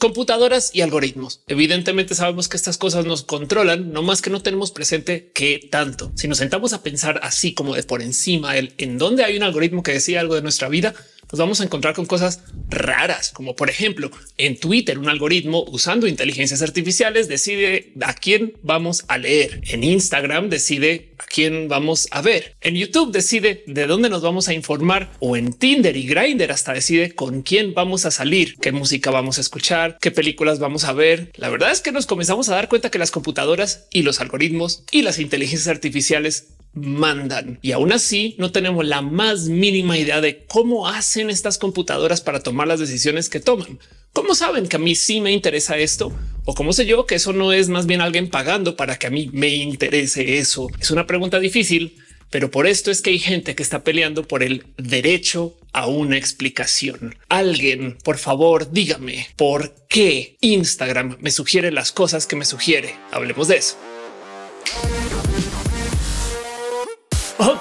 computadoras y algoritmos. Evidentemente sabemos que estas cosas nos controlan, no más que no tenemos presente qué tanto. Si nos sentamos a pensar así como de por encima el en dónde hay un algoritmo que decía algo de nuestra vida, nos vamos a encontrar con cosas raras, como por ejemplo en Twitter, un algoritmo usando inteligencias artificiales decide a quién vamos a leer. En Instagram decide a quién vamos a ver. En YouTube decide de dónde nos vamos a informar o en Tinder y Grindr hasta decide con quién vamos a salir, qué música vamos a escuchar, qué películas vamos a ver. La verdad es que nos comenzamos a dar cuenta que las computadoras y los algoritmos y las inteligencias artificiales mandan. Y aún así no tenemos la más mínima idea de cómo hacen estas computadoras para tomar las decisiones que toman. ¿Cómo saben que a mí sí me interesa esto? ¿O cómo sé yo que eso no es más bien alguien pagando para que a mí me interese eso? Es una pregunta difícil, pero por esto es que hay gente que está peleando por el derecho a una explicación. Alguien, por favor, dígame por qué Instagram me sugiere las cosas que me sugiere. Hablemos de eso.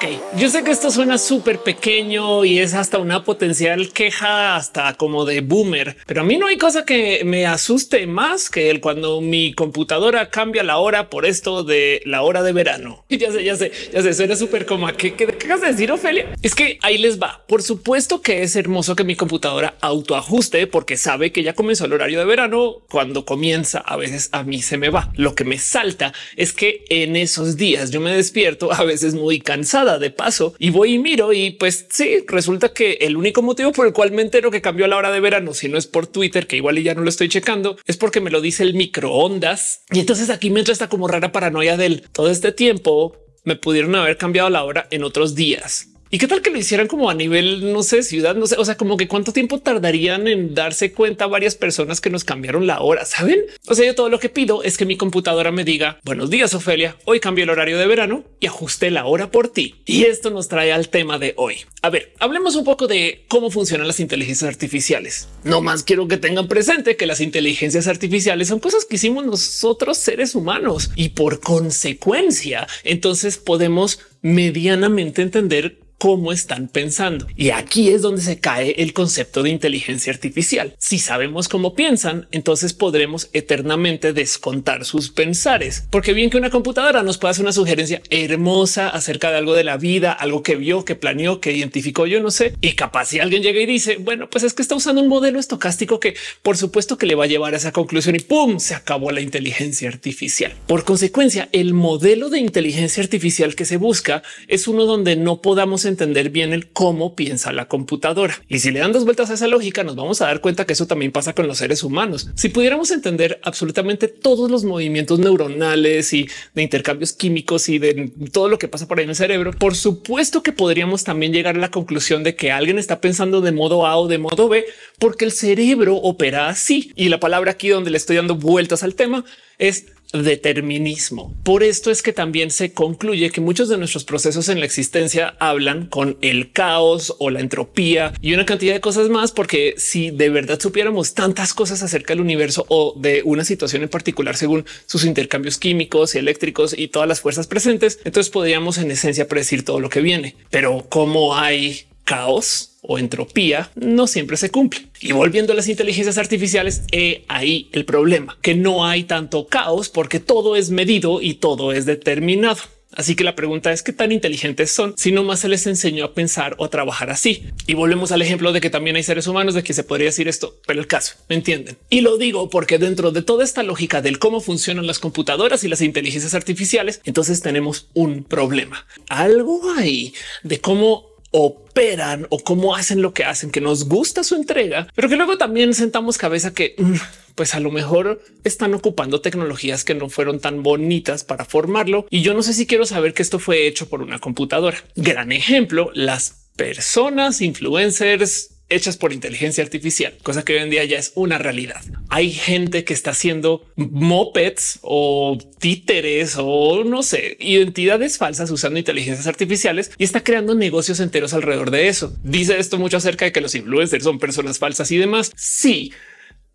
Ok, yo sé que esto suena súper pequeño y es hasta una potencial queja hasta como de boomer, pero a mí no hay cosa que me asuste más que el cuando mi computadora cambia la hora por esto de la hora de verano. Ya sé, ya sé, ya sé, suena súper como a qué, qué, qué vas a decir, Ofelia. Es que ahí les va. Por supuesto que es hermoso que mi computadora autoajuste porque sabe que ya comenzó el horario de verano. Cuando comienza, a veces a mí se me va. Lo que me salta es que en esos días yo me despierto a veces muy cansada de paso y voy y miro y pues sí, resulta que el único motivo por el cual me entero que cambió la hora de verano, si no es por Twitter, que igual ya no lo estoy checando, es porque me lo dice el microondas. Y entonces aquí me entra esta como rara paranoia del todo este tiempo me pudieron haber cambiado la hora en otros días. ¿Y qué tal que lo hicieran como a nivel, no sé, ciudad, no sé, o sea, como que cuánto tiempo tardarían en darse cuenta varias personas que nos cambiaron la hora, ¿saben? O sea, yo todo lo que pido es que mi computadora me diga, buenos días, Ofelia, hoy cambié el horario de verano y ajusté la hora por ti. Y esto nos trae al tema de hoy. A ver, hablemos un poco de cómo funcionan las inteligencias artificiales. No más quiero que tengan presente que las inteligencias artificiales son cosas que hicimos nosotros seres humanos y por consecuencia, entonces podemos medianamente entender cómo están pensando. Y aquí es donde se cae el concepto de inteligencia artificial. Si sabemos cómo piensan, entonces podremos eternamente descontar sus pensares, porque bien que una computadora nos pueda hacer una sugerencia hermosa acerca de algo de la vida, algo que vio, que planeó, que identificó, yo no sé, y capaz si alguien llega y dice, bueno, pues es que está usando un modelo estocástico que por supuesto que le va a llevar a esa conclusión y pum, se acabó la inteligencia artificial. Por consecuencia, el modelo de inteligencia artificial que se busca es uno donde no podamos entender bien el cómo piensa la computadora. Y si le dan dos vueltas a esa lógica, nos vamos a dar cuenta que eso también pasa con los seres humanos. Si pudiéramos entender absolutamente todos los movimientos neuronales y de intercambios químicos y de todo lo que pasa por ahí en el cerebro, por supuesto que podríamos también llegar a la conclusión de que alguien está pensando de modo A o de modo B, porque el cerebro opera así. Y la palabra aquí donde le estoy dando vueltas al tema es determinismo. Por esto es que también se concluye que muchos de nuestros procesos en la existencia hablan con el caos o la entropía y una cantidad de cosas más, porque si de verdad supiéramos tantas cosas acerca del universo o de una situación en particular según sus intercambios químicos y eléctricos y todas las fuerzas presentes, entonces podríamos en esencia predecir todo lo que viene. Pero como hay caos, o entropía no siempre se cumple. Y volviendo a las inteligencias artificiales, eh, ahí el problema, que no hay tanto caos porque todo es medido y todo es determinado. Así que la pregunta es qué tan inteligentes son si no más se les enseñó a pensar o trabajar así. Y volvemos al ejemplo de que también hay seres humanos de que se podría decir esto, pero el caso me entienden. Y lo digo porque dentro de toda esta lógica del cómo funcionan las computadoras y las inteligencias artificiales, entonces tenemos un problema. Algo ahí de cómo operan o cómo hacen lo que hacen, que nos gusta su entrega, pero que luego también sentamos cabeza que mm, pues a lo mejor están ocupando tecnologías que no fueron tan bonitas para formarlo. Y yo no sé si quiero saber que esto fue hecho por una computadora. Gran ejemplo, las personas, influencers, hechas por inteligencia artificial, cosa que hoy en día ya es una realidad. Hay gente que está haciendo mopeds o títeres o no sé, identidades falsas usando inteligencias artificiales y está creando negocios enteros alrededor de eso. Dice esto mucho acerca de que los influencers son personas falsas y demás. Sí,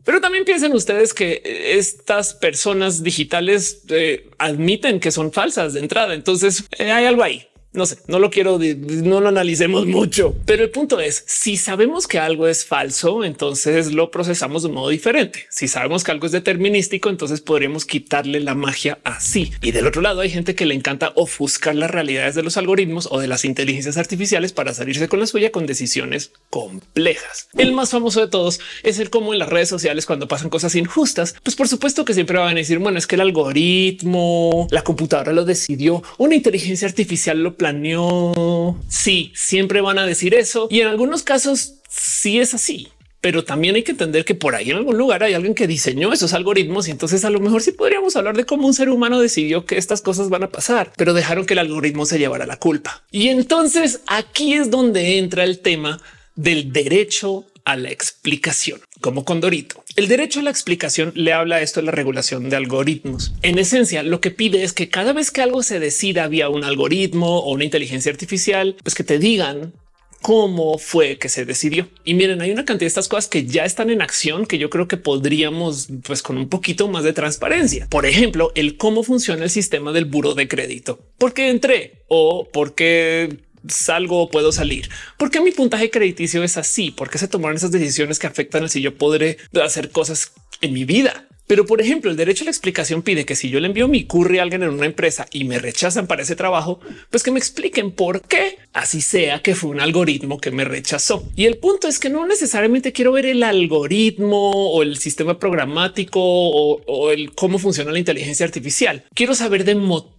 pero también piensen ustedes que estas personas digitales eh, admiten que son falsas de entrada. Entonces eh, hay algo ahí. No sé, no lo quiero, no lo analicemos mucho, pero el punto es, si sabemos que algo es falso, entonces lo procesamos de un modo diferente. Si sabemos que algo es determinístico, entonces podríamos quitarle la magia así. Y del otro lado hay gente que le encanta ofuscar las realidades de los algoritmos o de las inteligencias artificiales para salirse con la suya con decisiones complejas. El más famoso de todos es el cómo en las redes sociales cuando pasan cosas injustas, pues por supuesto que siempre van a decir, bueno, es que el algoritmo, la computadora lo decidió, una inteligencia artificial lo planeó. Sí, siempre van a decir eso. Y en algunos casos sí es así. Pero también hay que entender que por ahí en algún lugar hay alguien que diseñó esos algoritmos y entonces a lo mejor sí podríamos hablar de cómo un ser humano decidió que estas cosas van a pasar, pero dejaron que el algoritmo se llevara la culpa. Y entonces aquí es donde entra el tema del derecho a la explicación, como Condorito. El derecho a la explicación le habla esto de la regulación de algoritmos. En esencia, lo que pide es que cada vez que algo se decida vía un algoritmo o una inteligencia artificial, pues que te digan cómo fue que se decidió. Y miren, hay una cantidad de estas cosas que ya están en acción que yo creo que podríamos, pues con un poquito más de transparencia. Por ejemplo, el cómo funciona el sistema del buro de crédito. ¿Por qué entré? ¿O por qué salgo o puedo salir. ¿Por qué mi puntaje crediticio es así? ¿Por qué se tomaron esas decisiones que afectan el si yo podré hacer cosas en mi vida? Pero, por ejemplo, el derecho a la explicación pide que si yo le envío mi curry a alguien en una empresa y me rechazan para ese trabajo, pues que me expliquen por qué así sea que fue un algoritmo que me rechazó. Y el punto es que no necesariamente quiero ver el algoritmo o el sistema programático o, el cómo funciona la inteligencia artificial. Quiero saber de motivos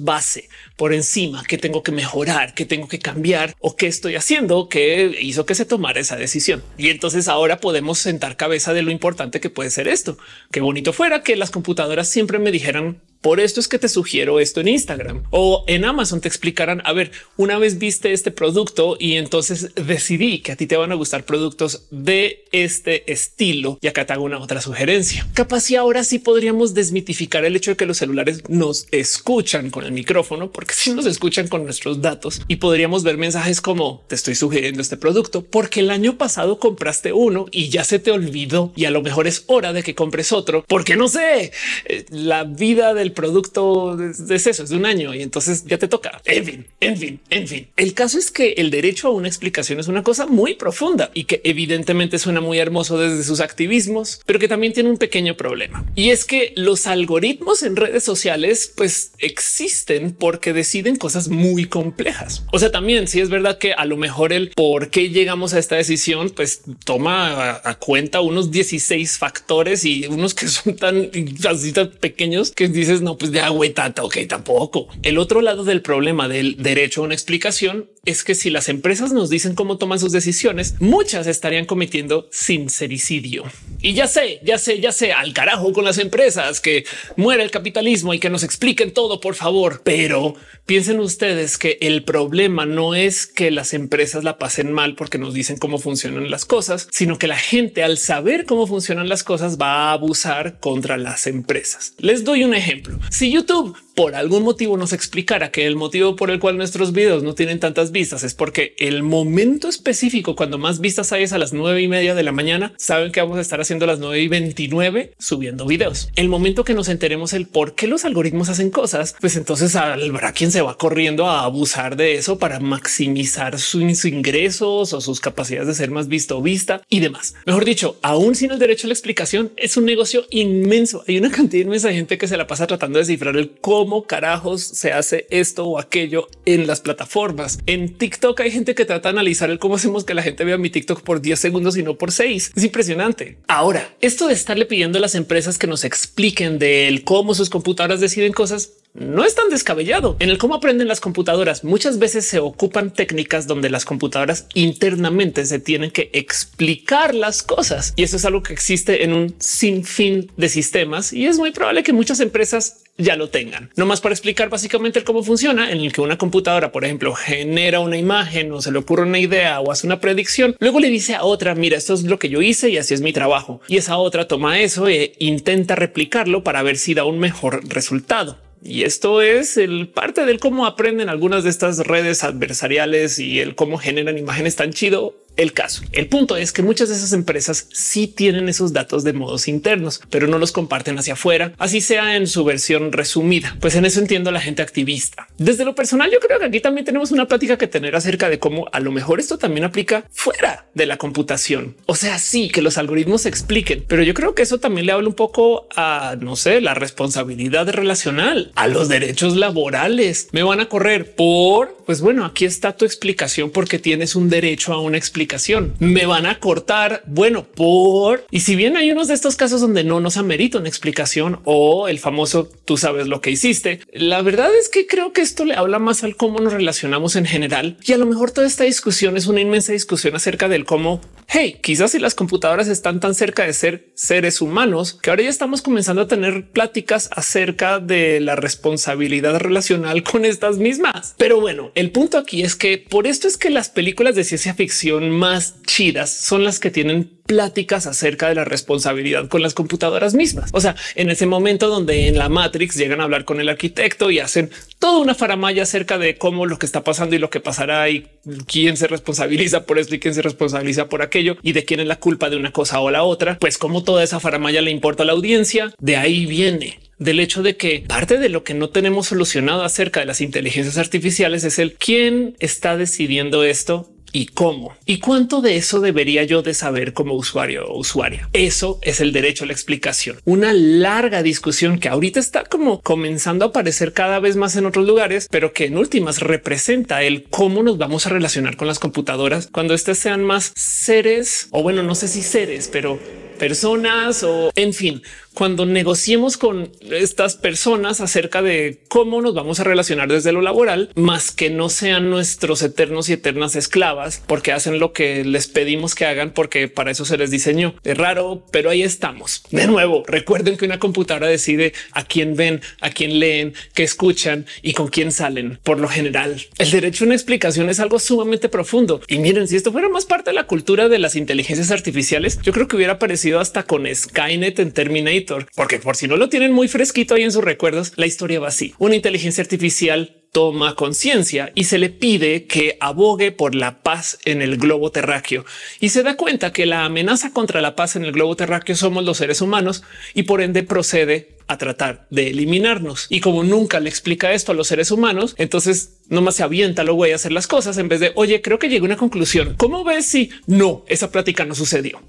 base por encima que tengo que mejorar, que tengo que cambiar o qué estoy haciendo que hizo que se tomara esa decisión. Y entonces ahora podemos sentar cabeza de lo importante que puede ser esto. Qué bonito fuera que las computadoras siempre me dijeran por esto es que te sugiero esto en Instagram o en Amazon te explicarán, a ver, una vez viste este producto y entonces decidí que a ti te van a gustar productos de este estilo y acá te hago una otra sugerencia. Capaz y ahora sí podríamos desmitificar el hecho de que los celulares nos escuchan con el micrófono, porque si sí nos escuchan con nuestros datos y podríamos ver mensajes como te estoy sugiriendo este producto porque el año pasado compraste uno y ya se te olvidó y a lo mejor es hora de que compres otro porque no sé, eh, la vida del producto de eso, es de un año y entonces ya te toca. En fin, en fin, en fin. El caso es que el derecho a una explicación es una cosa muy profunda y que evidentemente suena muy hermoso desde sus activismos, pero que también tiene un pequeño problema y es que los algoritmos en redes sociales pues existen porque deciden cosas muy complejas. O sea, también si es verdad que a lo mejor el por qué llegamos a esta decisión pues toma a, cuenta unos 16 factores y unos que son tan, así, tan pequeños que dices no, pues de agüeta, ah, ok, tampoco. El otro lado del problema del derecho a una explicación es que si las empresas nos dicen cómo toman sus decisiones, muchas estarían cometiendo sincericidio. Y ya sé, ya sé, ya sé, al carajo con las empresas, que muera el capitalismo y que nos expliquen todo, por favor. Pero piensen ustedes que el problema no es que las empresas la pasen mal porque nos dicen cómo funcionan las cosas, sino que la gente al saber cómo funcionan las cosas va a abusar contra las empresas. Les doy un ejemplo. Si YouTube por algún motivo nos explicara que el motivo por el cual nuestros videos no tienen tantas vistas es porque el momento específico cuando más vistas hay es a las nueve y media de la mañana. Saben que vamos a estar haciendo las nueve y 29 subiendo videos. El momento que nos enteremos el por qué los algoritmos hacen cosas, pues entonces habrá quien se va corriendo a abusar de eso para maximizar sus ingresos o sus capacidades de ser más visto, o vista y demás. Mejor dicho, aún sin el derecho a la explicación, es un negocio inmenso. Hay una cantidad inmensa de gente que se la pasa tratando de descifrar el cómo cómo carajos se hace esto o aquello en las plataformas. En TikTok hay gente que trata de analizar el cómo hacemos que la gente vea mi TikTok por 10 segundos y no por 6. Es impresionante. Ahora, esto de estarle pidiendo a las empresas que nos expliquen del cómo sus computadoras deciden cosas no es tan descabellado. En el cómo aprenden las computadoras, muchas veces se ocupan técnicas donde las computadoras internamente se tienen que explicar las cosas. Y eso es algo que existe en un sinfín de sistemas y es muy probable que muchas empresas ya lo tengan. No más para explicar básicamente cómo funciona en el que una computadora, por ejemplo, genera una imagen o se le ocurre una idea o hace una predicción. Luego le dice a otra, mira, esto es lo que yo hice y así es mi trabajo. Y esa otra toma eso e intenta replicarlo para ver si da un mejor resultado. Y esto es el parte del cómo aprenden algunas de estas redes adversariales y el cómo generan imágenes tan chido el caso. El punto es que muchas de esas empresas sí tienen esos datos de modos internos, pero no los comparten hacia afuera, así sea en su versión resumida. Pues en eso entiendo a la gente activista. Desde lo personal, yo creo que aquí también tenemos una plática que tener acerca de cómo a lo mejor esto también aplica fuera de la computación. O sea, sí que los algoritmos se expliquen, pero yo creo que eso también le habla un poco a, no sé, la responsabilidad relacional, a los derechos laborales. Me van a correr por, pues bueno, aquí está tu explicación porque tienes un derecho a una explicación explicación. Me van a cortar. Bueno, por y si bien hay unos de estos casos donde no nos amerita una explicación o el famoso tú sabes lo que hiciste, la verdad es que creo que esto le habla más al cómo nos relacionamos en general y a lo mejor toda esta discusión es una inmensa discusión acerca del cómo hey, quizás si las computadoras están tan cerca de ser seres humanos que ahora ya estamos comenzando a tener pláticas acerca de la responsabilidad relacional con estas mismas. Pero bueno, el punto aquí es que por esto es que las películas de ciencia ficción más chidas son las que tienen pláticas acerca de la responsabilidad con las computadoras mismas. O sea, en ese momento donde en la Matrix llegan a hablar con el arquitecto y hacen toda una faramaya acerca de cómo lo que está pasando y lo que pasará y quién se responsabiliza por esto y quién se responsabiliza por aquello y de quién es la culpa de una cosa o la otra, pues como toda esa faramaya le importa a la audiencia, de ahí viene del hecho de que parte de lo que no tenemos solucionado acerca de las inteligencias artificiales es el quién está decidiendo esto y cómo y cuánto de eso debería yo de saber como usuario o usuaria. Eso es el derecho a la explicación. Una larga discusión que ahorita está como comenzando a aparecer cada vez más en otros lugares, pero que en últimas representa el cómo nos vamos a relacionar con las computadoras cuando estas sean más seres o bueno, no sé si seres, pero personas o en fin, cuando negociemos con estas personas acerca de cómo nos vamos a relacionar desde lo laboral, más que no sean nuestros eternos y eternas esclavas, porque hacen lo que les pedimos que hagan, porque para eso se les diseñó. Es raro, pero ahí estamos. De nuevo, recuerden que una computadora decide a quién ven, a quién leen, qué escuchan y con quién salen. Por lo general, el derecho a una explicación es algo sumamente profundo. Y miren, si esto fuera más parte de la cultura de las inteligencias artificiales, yo creo que hubiera aparecido hasta con Skynet en Terminator porque por si no lo tienen muy fresquito ahí en sus recuerdos, la historia va así. Una inteligencia artificial toma conciencia y se le pide que abogue por la paz en el globo terráqueo y se da cuenta que la amenaza contra la paz en el globo terráqueo somos los seres humanos y por ende procede a tratar de eliminarnos. Y como nunca le explica esto a los seres humanos, entonces nomás se avienta lo voy a hacer las cosas en vez de oye, creo que llegué a una conclusión. ¿Cómo ves si no esa plática no sucedió?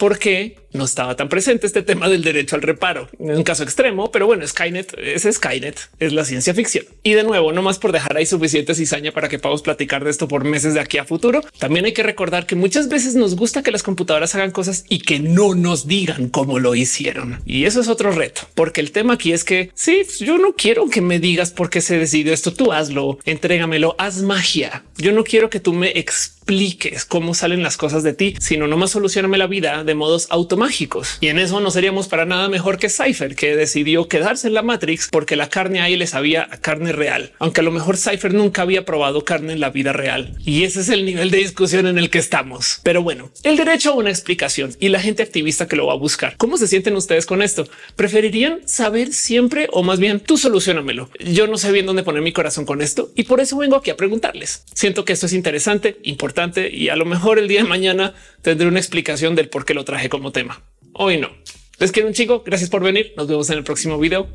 porque no estaba tan presente este tema del derecho al reparo. En un caso extremo, pero bueno, Skynet es Skynet, es la ciencia ficción. Y de nuevo, no más por dejar ahí suficiente cizaña para que podamos platicar de esto por meses de aquí a futuro. También hay que recordar que muchas veces nos gusta que las computadoras hagan cosas y que no nos digan cómo lo hicieron. Y eso es otro reto, porque el tema aquí es que sí, pues, yo no quiero que me digas por qué se decidió esto. Tú hazlo, entrégamelo, haz magia. Yo no quiero que tú me expliques expliques cómo salen las cosas de ti, sino nomás solucionarme la vida de modos automágicos. Y en eso no seríamos para nada mejor que Cypher, que decidió quedarse en la Matrix porque la carne ahí le sabía carne real, aunque a lo mejor Cypher nunca había probado carne en la vida real. Y ese es el nivel de discusión en el que estamos. Pero bueno, el derecho a una explicación y la gente activista que lo va a buscar. ¿Cómo se sienten ustedes con esto? ¿Preferirían saber siempre o más bien tú solucionamelo? Yo no sé bien dónde poner mi corazón con esto y por eso vengo aquí a preguntarles. Siento que esto es interesante, importante y a lo mejor el día de mañana tendré una explicación del por qué lo traje como tema. Hoy no. Les quiero un chico. Gracias por venir. Nos vemos en el próximo video.